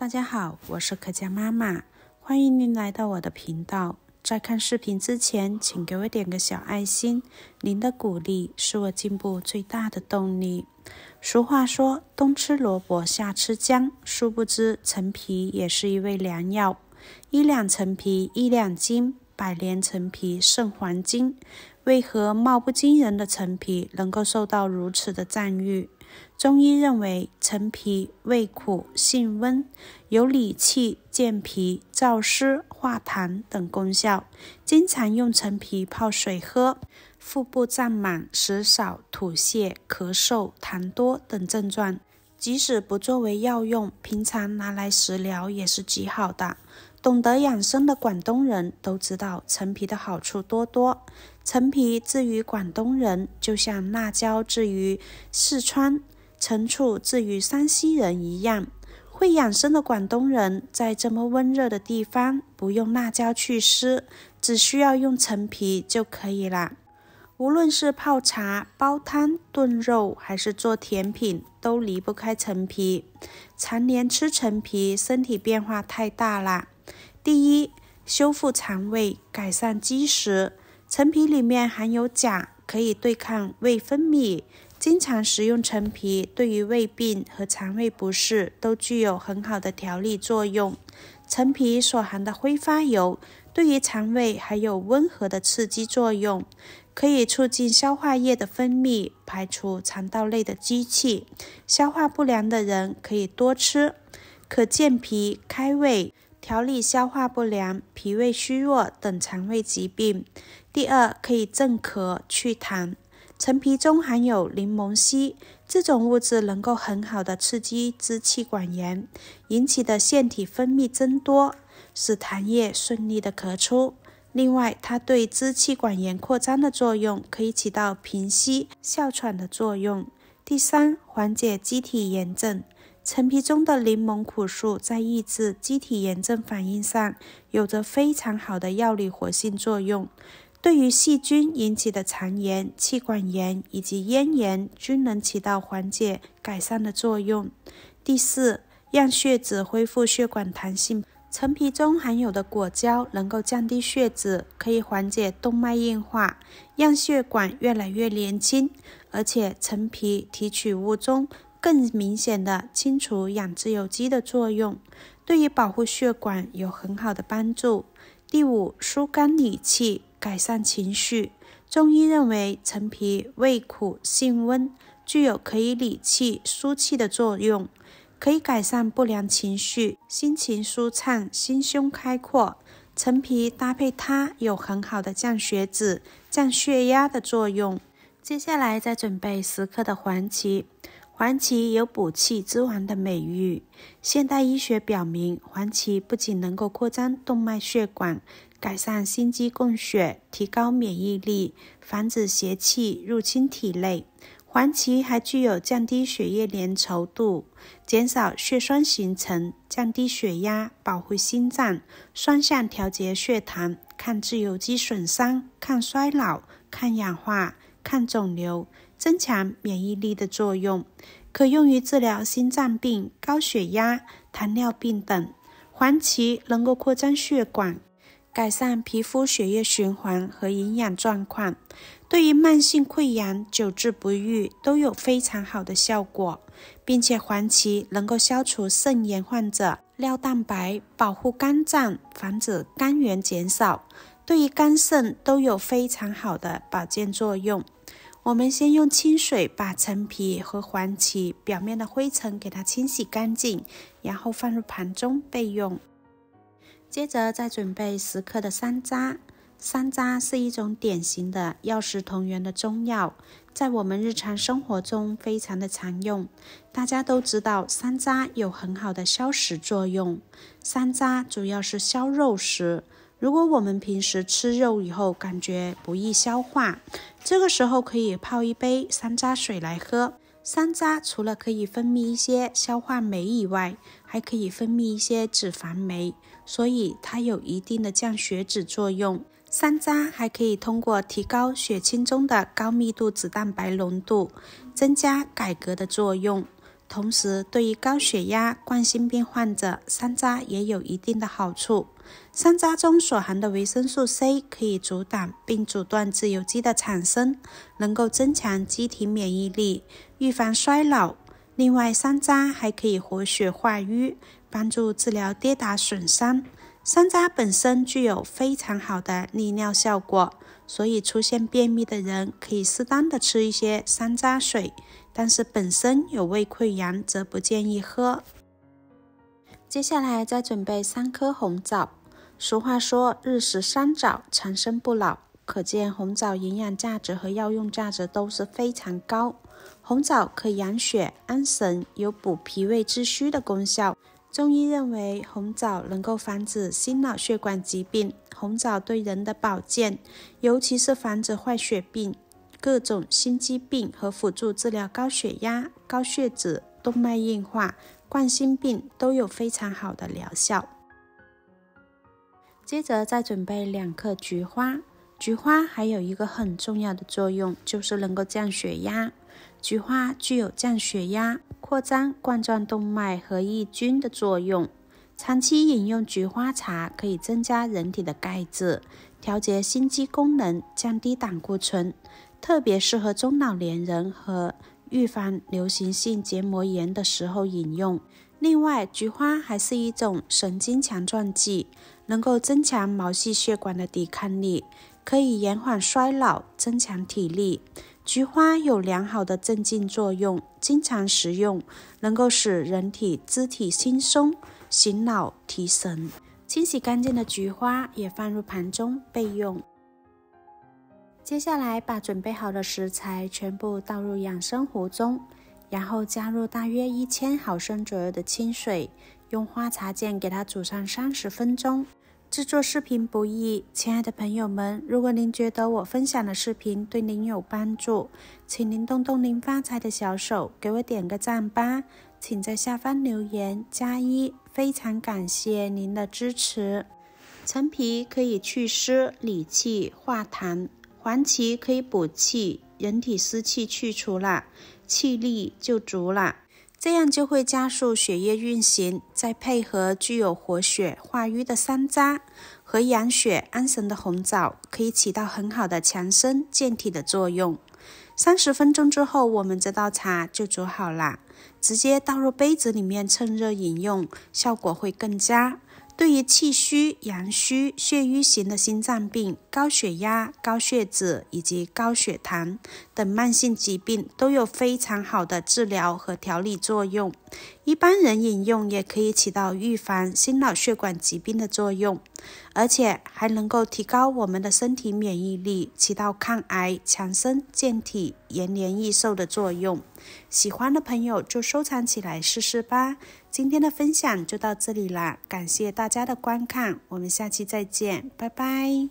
大家好，我是可嘉妈妈，欢迎您来到我的频道。在看视频之前，请给我点个小爱心，您的鼓励是我进步最大的动力。俗话说，冬吃萝卜夏吃姜，殊不知陈皮也是一味良药。一两陈皮一两斤，百年陈皮胜黄金。为何貌不惊人的陈皮能够受到如此的赞誉？中医认为，陈皮味苦，性温，有理气、健脾、燥湿、化痰等功效。经常用陈皮泡水喝，腹部胀满、食少、吐泻、咳嗽、痰多等症状，即使不作为药用，平常拿来食疗也是极好的。懂得养生的广东人都知道陈皮的好处多多。陈皮至于广东人，就像辣椒至于四川，陈醋至于山西人一样。会养生的广东人，在这么温热的地方，不用辣椒去湿，只需要用陈皮就可以了。无论是泡茶、煲汤、炖肉，还是做甜品，都离不开陈皮。常年吃陈皮，身体变化太大了。第一，修复肠胃，改善积食。陈皮里面含有钾，可以对抗胃分泌。经常食用陈皮，对于胃病和肠胃不适都具有很好的调理作用。陈皮所含的挥发油，对于肠胃还有温和的刺激作用，可以促进消化液的分泌，排除肠道内的积气。消化不良的人可以多吃，可健脾开胃。调理消化不良、脾胃虚弱等肠胃疾病。第二，可以镇咳祛痰。陈皮中含有柠檬烯这种物质，能够很好的刺激支气管炎引起的腺体分泌增多，使痰液顺利的咳出。另外，它对支气管炎扩张的作用可以起到平息哮喘的作用。第三，缓解机体炎症。陈皮中的柠檬苦素在抑制机体炎症反应上有着非常好的药理活性作用，对于细菌引起的肠炎、气管炎以及咽炎，均能起到缓解改善的作用。第四，让血脂恢复血管弹性。陈皮中含有的果胶能够降低血脂，可以缓解动脉硬化，让血管越来越年轻。而且，陈皮提取物中。更明显的清除氧自由基的作用，对于保护血管有很好的帮助。第五，疏肝理气，改善情绪。中医认为陈皮味苦性温，具有可以理气、疏气的作用，可以改善不良情绪，心情舒畅，心胸开阔。陈皮搭配它有很好的降血脂、降血压的作用。接下来再准备十克的黄芪。黄芪有“补气之王”的美誉。现代医学表明，黄芪不仅能够扩张动脉血管，改善心肌供血，提高免疫力，防止邪气入侵体内；黄芪还具有降低血液粘稠度、减少血栓形成、降低血压、保护心脏、双向调节血糖、抗自由基损伤、抗衰老、抗氧化。抗肿瘤、增强免疫力的作用，可用于治疗心脏病、高血压、糖尿病等。黄芪能够扩张血管，改善皮肤血液循环和营养状况，对于慢性溃疡、久治不愈都有非常好的效果。并且黄芪能够消除肾炎患者尿蛋白，保护肝脏，防止肝源减少，对于肝肾都有非常好的保健作用。我们先用清水把陈皮和黄芪表面的灰尘给它清洗干净，然后放入盘中备用。接着再准备十克的山楂。山楂是一种典型的药食同源的中药，在我们日常生活中非常的常用。大家都知道山楂有很好的消食作用，山楂主要是消肉食。如果我们平时吃肉以后感觉不易消化，这个时候可以泡一杯山楂水来喝。山楂除了可以分泌一些消化酶以外，还可以分泌一些脂肪酶，所以它有一定的降血脂作用。山楂还可以通过提高血清中的高密度脂蛋白浓度，增加改革的作用。同时，对于高血压、冠心病患者，山楂也有一定的好处。山楂中所含的维生素 C 可以阻挡并阻断自由基的产生，能够增强机体免疫力，预防衰老。另外，山楂还可以活血化瘀，帮助治疗跌打损伤。山楂本身具有非常好的利尿效果，所以出现便秘的人可以适当的吃一些山楂水。但是本身有胃溃疡则不建议喝。接下来再准备三颗红枣。俗话说“日食三枣，长生不老”，可见红枣营养价值和药用价值都是非常高。红枣可养血、安神，有补脾胃之虚的功效。中医认为红枣能够防止心脑血管疾病，红枣对人的保健，尤其是防止坏血病。各种心肌病和辅助治疗高血压、高血脂、动脉硬化、冠心病都有非常好的疗效。接着再准备两克菊花，菊花还有一个很重要的作用，就是能够降血压。菊花具有降血压、扩张冠状动脉和抑菌的作用。长期饮用菊花茶可以增加人体的钙质，调节心肌功能，降低胆固醇。特别适合中老年人和预防流行性结膜炎的时候饮用。另外，菊花还是一种神经强壮剂，能够增强毛细血管的抵抗力，可以延缓衰老，增强体力。菊花有良好的镇静作用，经常食用能够使人体肢体轻松、醒脑提神。清洗干净的菊花也放入盘中备用。接下来把准备好的食材全部倒入养生壶中，然后加入大约一千毫升左右的清水，用花茶键给它煮上三十分钟。制作视频不易，亲爱的朋友们，如果您觉得我分享的视频对您有帮助，请您动动您发财的小手给我点个赞吧。请在下方留言加一，非常感谢您的支持。陈皮可以祛湿、理气、化痰。黄芪可以补气，人体湿气去除了，气力就足了，这样就会加速血液运行。再配合具有活血化瘀的山楂和养血安神的红枣，可以起到很好的强身健体的作用。三十分钟之后，我们这道茶就煮好了，直接倒入杯子里面，趁热饮用，效果会更佳。对于气虚、阳虚、血瘀型的心脏病、高血压、高血脂以及高血糖等慢性疾病，都有非常好的治疗和调理作用。一般人饮用也可以起到预防心脑血管疾病的作用，而且还能够提高我们的身体免疫力，起到抗癌、强身健体、延年益寿的作用。喜欢的朋友就收藏起来试试吧。今天的分享就到这里了，感谢大家的观看，我们下期再见，拜拜。